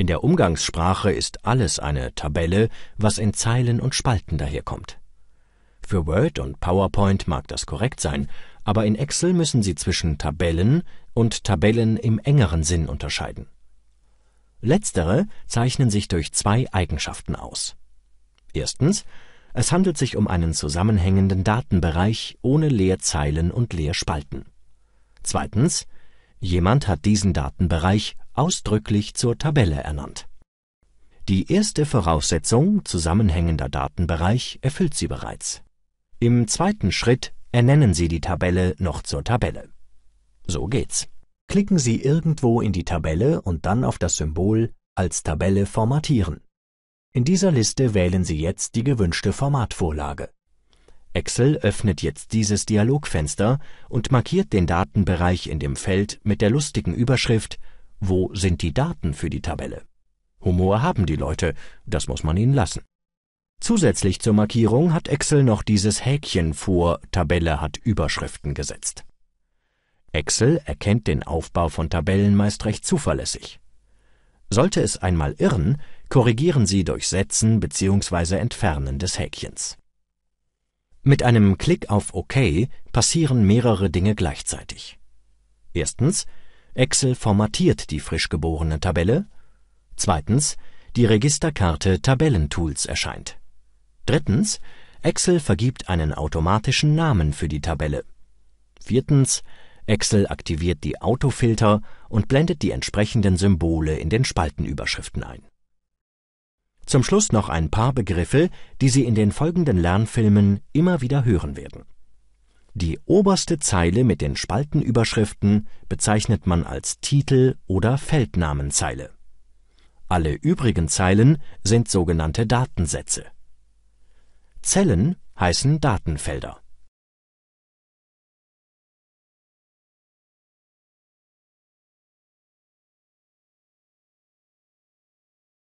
In der Umgangssprache ist alles eine Tabelle, was in Zeilen und Spalten daherkommt. Für Word und PowerPoint mag das korrekt sein, aber in Excel müssen Sie zwischen Tabellen und Tabellen im engeren Sinn unterscheiden. Letztere zeichnen sich durch zwei Eigenschaften aus. Erstens, es handelt sich um einen zusammenhängenden Datenbereich ohne Leerzeilen und Leerspalten. Zweitens, jemand hat diesen Datenbereich ausdrücklich zur Tabelle ernannt. Die erste Voraussetzung, zusammenhängender Datenbereich, erfüllt sie bereits. Im zweiten Schritt ernennen Sie die Tabelle noch zur Tabelle. So geht's. Klicken Sie irgendwo in die Tabelle und dann auf das Symbol als Tabelle formatieren. In dieser Liste wählen Sie jetzt die gewünschte Formatvorlage. Excel öffnet jetzt dieses Dialogfenster und markiert den Datenbereich in dem Feld mit der lustigen Überschrift wo sind die Daten für die Tabelle? Humor haben die Leute, das muss man ihnen lassen. Zusätzlich zur Markierung hat Excel noch dieses Häkchen vor Tabelle hat Überschriften gesetzt. Excel erkennt den Aufbau von Tabellen meist recht zuverlässig. Sollte es einmal irren, korrigieren Sie durch Setzen bzw. Entfernen des Häkchens. Mit einem Klick auf OK passieren mehrere Dinge gleichzeitig. Erstens Excel formatiert die frisch geborene Tabelle. Zweitens, die Registerkarte Tabellentools erscheint. Drittens, Excel vergibt einen automatischen Namen für die Tabelle. Viertens, Excel aktiviert die Autofilter und blendet die entsprechenden Symbole in den Spaltenüberschriften ein. Zum Schluss noch ein paar Begriffe, die Sie in den folgenden Lernfilmen immer wieder hören werden die oberste Zeile mit den Spaltenüberschriften bezeichnet man als Titel oder Feldnamenzeile. Alle übrigen Zeilen sind sogenannte Datensätze. Zellen heißen Datenfelder